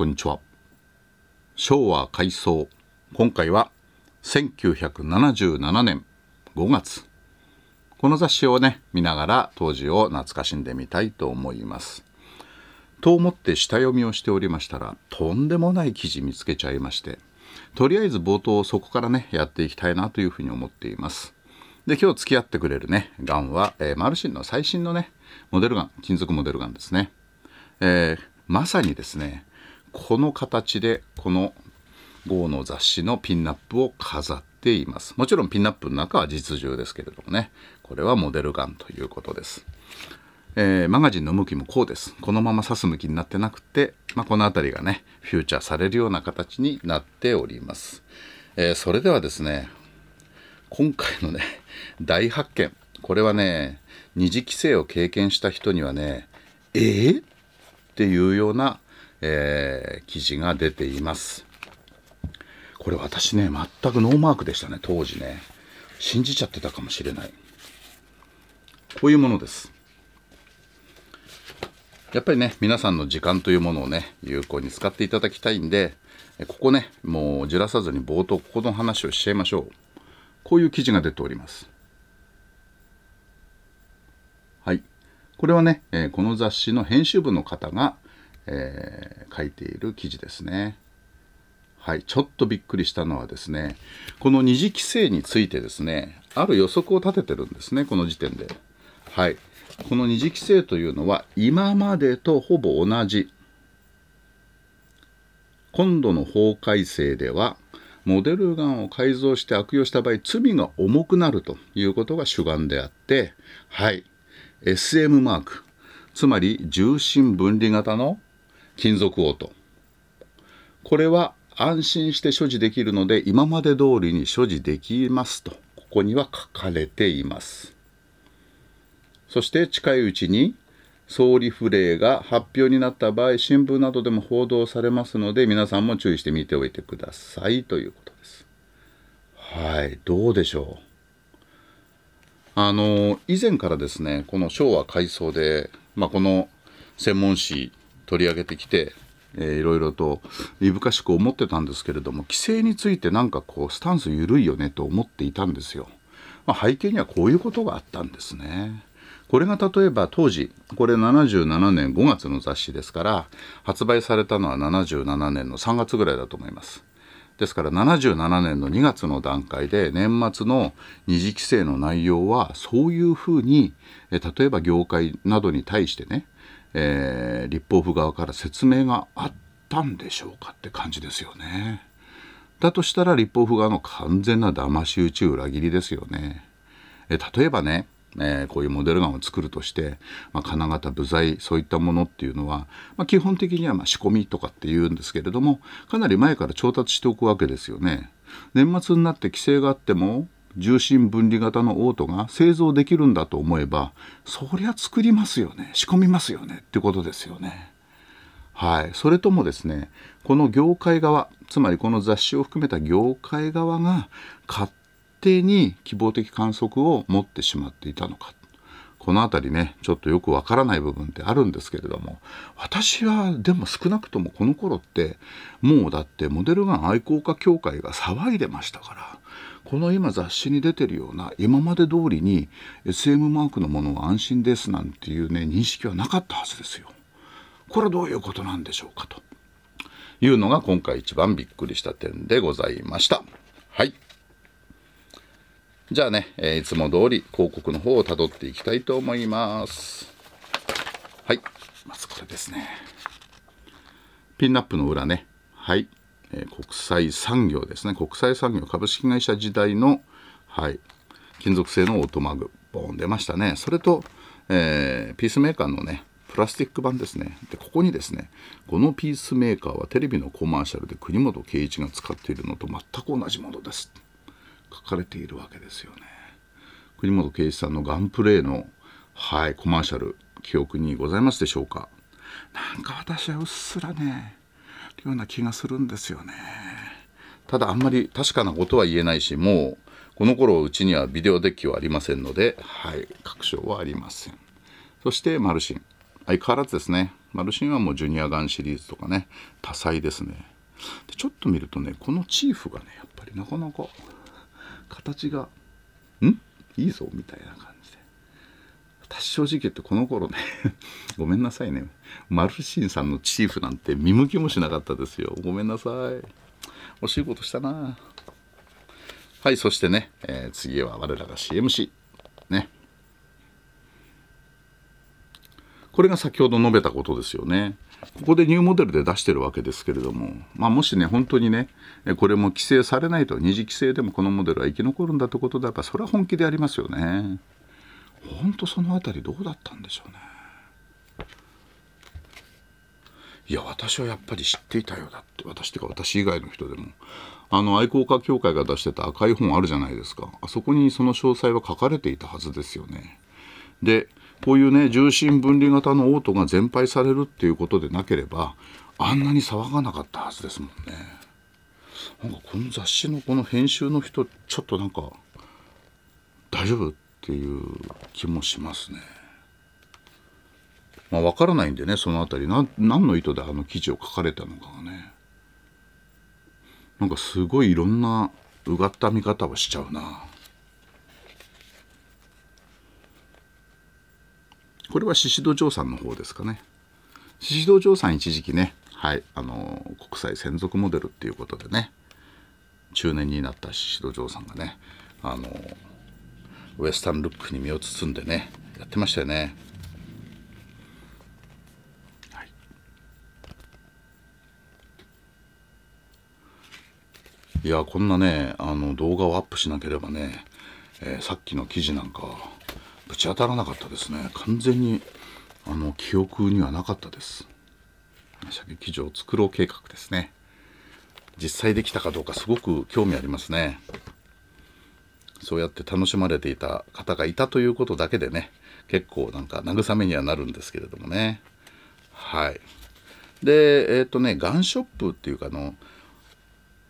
こんにちは昭和改装今回は1977年5月この雑誌をね見ながら当時を懐かしんでみたいと思いますと思って下読みをしておりましたらとんでもない記事見つけちゃいましてとりあえず冒頭そこからねやっていきたいなというふうに思っていますで今日付き合ってくれるねガンは、えー、マルシンの最新のねモデルガン金属モデルガンですね、えー、まさにですねこの形でこの GO の雑誌のピンナップを飾っていますもちろんピンナップの中は実銃ですけれどもねこれはモデルガンということですえー、マガジンの向きもこうですこのまま刺す向きになってなくて、まあ、この辺りがねフューチャーされるような形になっております、えー、それではですね今回のね 大発見これはね二次規制を経験した人にはねえー、っていうようなえー、記事が出ています。これ私ね、全くノーマークでしたね、当時ね。信じちゃってたかもしれない。こういうものです。やっぱりね、皆さんの時間というものをね、有効に使っていただきたいんで、ここね、もうじらさずに冒頭、ここの話をしちゃいましょう。こういう記事が出ております。はい。これはね、えこの雑誌の編集部の方が、えー、書いている記事ですね。はい、ちょっとびっくりしたのはですね、この二次規制についてですね、ある予測を立ててるんですね、この時点で。はい、この二次規制というのは、今までとほぼ同じ。今度の法改正では、モデルガンを改造して悪用した場合、罪が重くなるということが主眼であって、はい、SM マーク、つまり重心分離型の金属王とこれは安心して所持できるので今まで通りに所持できますとここには書かれていますそして近いうちに総理不令が発表になった場合新聞などでも報道されますので皆さんも注意して見ておいてくださいということですはいどうでしょうあの以前からですねこの昭和改装で、まあ、この専門誌取り上げてきて、えー、いろいろといぶかしく思ってたんですけれども規制についてなんかこうスタンス緩いよねと思っていたんですよ、まあ、背景にはこういうことがあったんですねこれが例えば当時これ77年5月の雑誌ですから発売されたのは77年の3月ぐらいだと思いますですから77年の2月の段階で年末の二次規制の内容はそういうふうに例えば業界などに対してねえー、立法府側から説明があったんでしょうかって感じですよね。だとしたら立法府側の完全な騙し討ち裏切りですよね。え例えばね、えー、こういうモデルガンを作るとして、まあ、金型部材そういったものっていうのは、まあ、基本的にはま仕込みとかっていうんですけれどもかなり前から調達しておくわけですよね。年末になって規制があっても重心分離型のオートが製造できるんだと思えばそりゃ作りますよね仕込みますよねってことですよね。はい、それともですねこの業界側つまりこの雑誌を含めた業界側が勝手に希望的観測を持ってしまっていたのかこの辺りねちょっとよくわからない部分ってあるんですけれども私はでも少なくともこの頃ってもうだってモデルガン愛好家協会が騒いでましたからこの今雑誌に出てるような今まで通りに SM マークのものは安心ですなんていうね認識はなかったはずですよ。これはどういうことなんでしょうかというのが今回一番びっくりした点でございました。はい。じゃあね、えいつも通り広告の方をたどっていきたいと思います。はい。まずこれですね。ピンナップの裏ね。はい。え国際産業ですね国際産業株式会社時代の、はい、金属製のオートマグボーン出ましたねそれと、えー、ピースメーカーのねプラスチック版ですねでここにですねこのピースメーカーはテレビのコマーシャルで国本圭一が使っているのと全く同じものです書かれているわけですよね国本圭一さんのガンプレイのはいコマーシャル記憶にございますでしょうかなんか私はうっすらねような気がするんですよね。ただあんまり確かなことは言えないしもうこの頃うちにはビデオデッキはありませんので、はい、確証はありません。そしてマルシン相変わらずですねマルシンはもうジュニアガンシリーズとかね多彩ですねでちょっと見るとねこのチーフがねやっぱりなかなか形がんいいぞみたいな感じで正直言ってこの頃ね ごめんなさいねマルシンさんのチーフなんて見向きもしなかったですよごめんなさい惜しいことしたなはいそしてね、えー、次は我らが CMC ねこれが先ほど述べたことですよねここでニューモデルで出してるわけですけれども、まあ、もしね、本当にね、これも規制されないと、二次規制でもこのモデルは生き残るんだということであれば、それは本気でありますよね。ほんとその辺りどうだったんでしょうねいや私はやっぱり知っていたようだって私っていうか私以外の人でもあの愛好家協会が出してた赤い本あるじゃないですかあそこにその詳細は書かれていたはずですよねでこういうね重心分離型のオートが全廃されるっていうことでなければあんなに騒がなかったはずですもんねなんかこの雑誌のこの編集の人ちょっとなんか大丈夫っていう気もしますね。まあ、分からないんでねその辺り何の意図であの記事を書かれたのかがねなんかすごいいろんなうがった見方をしちゃうなこれは宍戸城さんの方ですかね宍戸城さん一時期ねはいあの国際専属モデルっていうことでね中年になった宍戸城さんがねあのウエスタンルックに身を包んでねやってましたよね、はい、いやこんなねあの動画をアップしなければね、えー、さっきの記事なんかぶち当たらなかったですね完全にあの記憶にはなかったです射撃場を作ろう計画ですね実際できたかどうかすごく興味ありますね。そうやって楽しまれていた方がいたということだけでね結構なんか慰めにはなるんですけれどもねはいでえっ、ー、とねガンショップっていうかの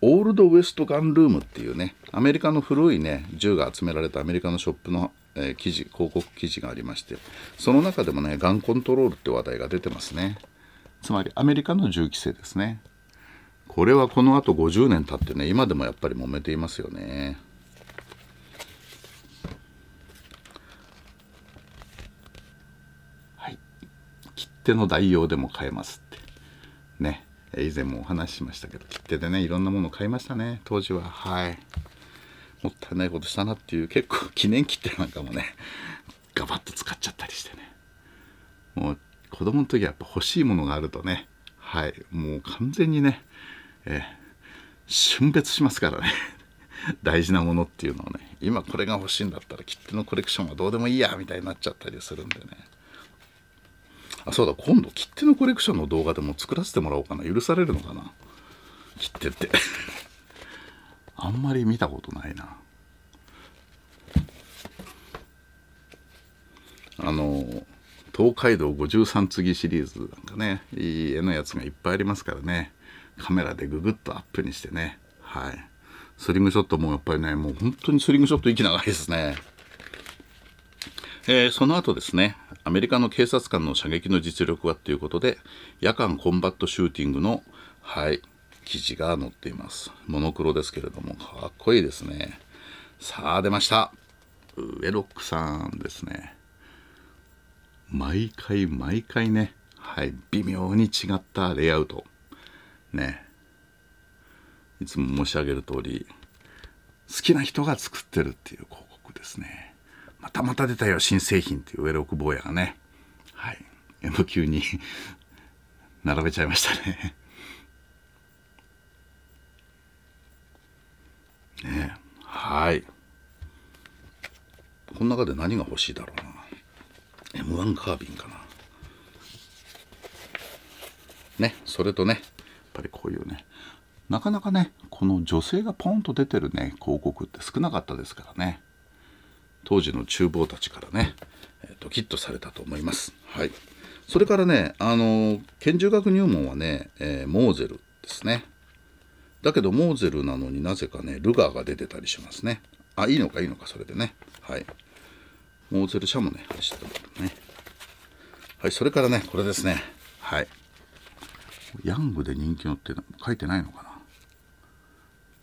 オールドウエストガンルームっていうねアメリカの古いね銃が集められたアメリカのショップの、えー、記事広告記事がありましてその中でもねガンコントロールって話題が出てますねつまりアメリカの銃規制ですねこれはこのあと50年経ってね今でもやっぱり揉めていますよね手の代用でも買えますってね以前もお話ししましたけど切手でねいろんなものを買いましたね当時ははいもったいないことしたなっていう結構記念切手なんかもねガバッと使っちゃったりしてねもう子供の時はやっぱ欲しいものがあるとねはいもう完全にねえー、別しますからね 大事なものっていうのをね今これが欲しいんだったら切手のコレクションはどうでもいいやみたいになっちゃったりするんでねあそうだ今度切手のコレクションの動画でも作らせてもらおうかな許されるのかな切手って あんまり見たことないなあの東海道53次シリーズなんかねいい絵のやつがいっぱいありますからねカメラでググッとアップにしてねはいスリングショットもやっぱりねもう本当にスリングショット息長いですねえー、その後ですね、アメリカの警察官の射撃の実力はということで夜間コンバットシューティングの、はい、記事が載っていますモノクロですけれどもかっこいいですねさあ出ましたウェロックさんですね毎回毎回ねはい微妙に違ったレイアウトねいつも申し上げる通り好きな人が作ってるっていう広告ですねまたまた出たよ新製品っていうウェロク坊やがねはい M 級に 並べちゃいましたねねはいこの中で何が欲しいだろうな M1 カービンかなねそれとねやっぱりこういうねなかなかねこの女性がポンと出てるね広告って少なかったですからね当時の厨房たちからね、えドキッとされたと思います。はい、それからね、あの拳銃学入門はね、えー、モーゼルですね。だけどモーゼルなのになぜかね、ルガーが出てたりしますね。あ、いいのかいいのか、それでね。はい。モーゼル社もね、走ってるね。はい、それからね、これですね。はい。ヤングで人気のって書いてないのかな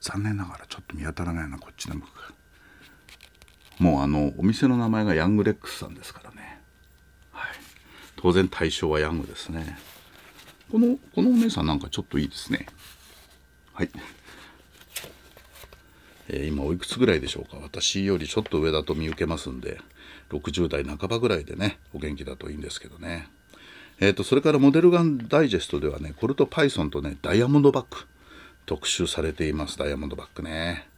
残念ながらちょっと見当たらないな、こっちで向く。もうあのお店の名前がヤングレックスさんですからね、はい、当然対象はヤングですねこのこのお姉さんなんかちょっといいですねはい、えー、今おいくつぐらいでしょうか私よりちょっと上だと見受けますんで60代半ばぐらいでねお元気だといいんですけどねえーと、それからモデルガンダイジェストではねコルトパイソンとねダイヤモンドバッグ特集されていますダイヤモンドバッグね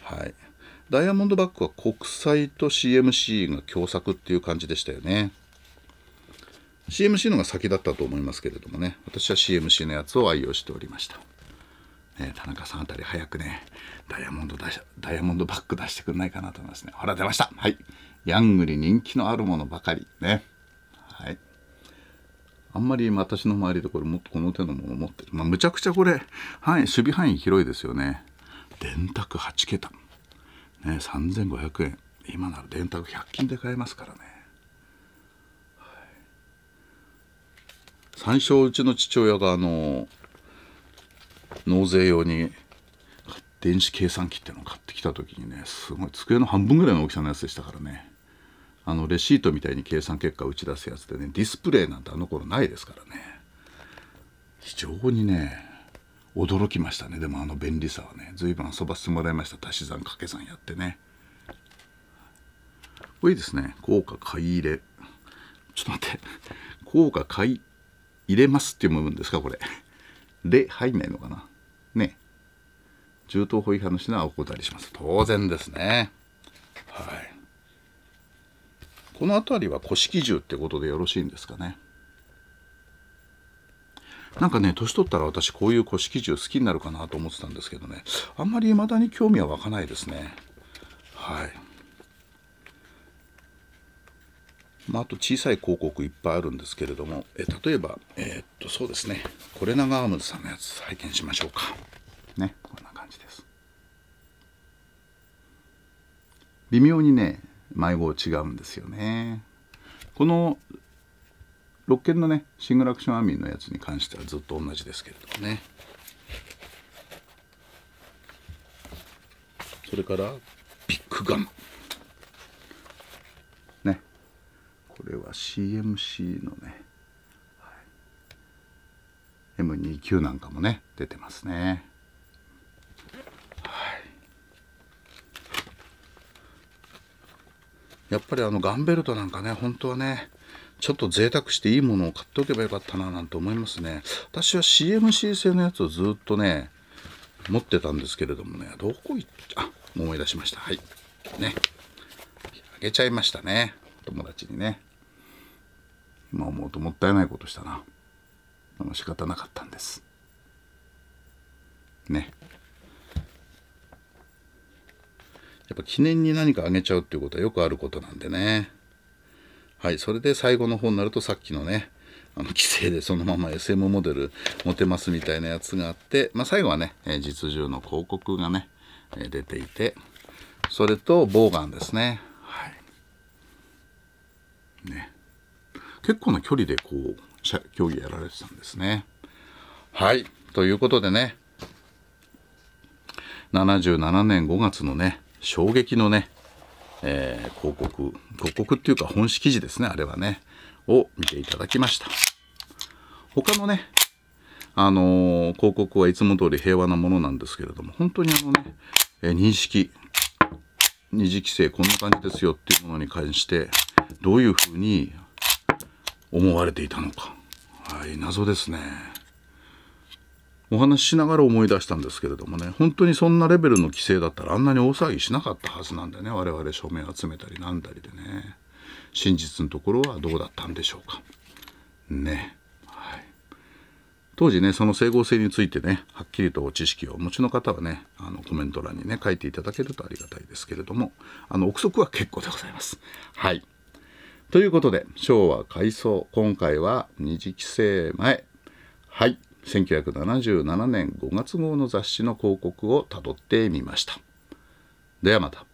はいダイヤモンドバックは国際と CMC が共作っていう感じでしたよね。CMC のが先だったと思いますけれどもね、私は CMC のやつを愛用しておりました。ね、田中さんあたり早くね、ダイヤモンド出し、ダイヤモンドバック出してくれないかなと思いますね。ほら、出ました。はい。ヤングに人気のあるものばかり。ね。はい。あんまり私の周りでこれもっとこの手のもの持ってる。まあ、むちゃくちゃこれ、範囲、守備範囲広いですよね。電卓8桁。ね、3500円今なら電卓100均で買えますからね、はい、最初うちの父親があの納税用に電子計算機っていうのを買ってきた時にねすごい机の半分ぐらいの大きさのやつでしたからねあのレシートみたいに計算結果を打ち出すやつでねディスプレイなんてあの頃ないですからね非常にね驚きましたねでもあの便利さはね随分遊ばせてもらいました足し算掛け算やってねこれいいですね効果買い入れちょっと待って効果買い入れますっていう部分ですかこれで入んないのかなね銃刀法違反の品はお断りします当然ですねはいこの辺りは古式銃ってことでよろしいんですかねなんかね年取ったら私こういう古式銃好きになるかなと思ってたんですけどねあんまり未だに興味は湧かないですねはいまあ、あと小さい広告いっぱいあるんですけれどもえ例えばえー、っとそうですねこれ長アームズさんのやつ拝見しましょうかねこんな感じです微妙にね迷子違うんですよねこの6件のねシングルアクションアーミーのやつに関してはずっと同じですけれどもねそれからビッグガンねこれは CMC のね、はい、M29 なんかもね出てますねはいやっぱりあのガンベルトなんかね本当はねちょっと贅沢していいものを買っておけばよかったななんて思いますね私は CMC 製のやつをずっとね持ってたんですけれどもねどこ行っあ思い出しましたはいねあげちゃいましたね友達にね今思うともったいないことしたなでも仕方なかったんですねやっぱ記念に何かあげちゃうっていうことはよくあることなんでねはい、それで最後の方になるとさっきのね、あの規制でそのまま SM モデル持てますみたいなやつがあって、まあ、最後はね、え実銃の広告がね、え出ていて、それとボウガンですね。はい。ね。結構な距離でこう、競技やられてたんですね。はい。ということでね、77年5月のね、衝撃のね、えー、広告広告っていうか本誌記事ですねあれはねを見ていただきました他のねあのー、広告はいつも通り平和なものなんですけれども本当にあのね、えー、認識二次規制こんな感じですよっていうものに関してどういうふうに思われていたのか、はい、謎ですね。お話ししながら思い出したんですけれどもね本当にそんなレベルの規制だったらあんなに大騒ぎしなかったはずなんでね我々署名集めたりなんだりでね真実のところはどうだったんでしょうかね、はい、当時ねその整合性についてねはっきりと知識をお持ちの方はねあのコメント欄にね書いていただけるとありがたいですけれどもあの憶測は結構でございますはいということで昭和改装今回は二次規制前はい1977年5月号の雑誌の広告をたどってみました。ではまた。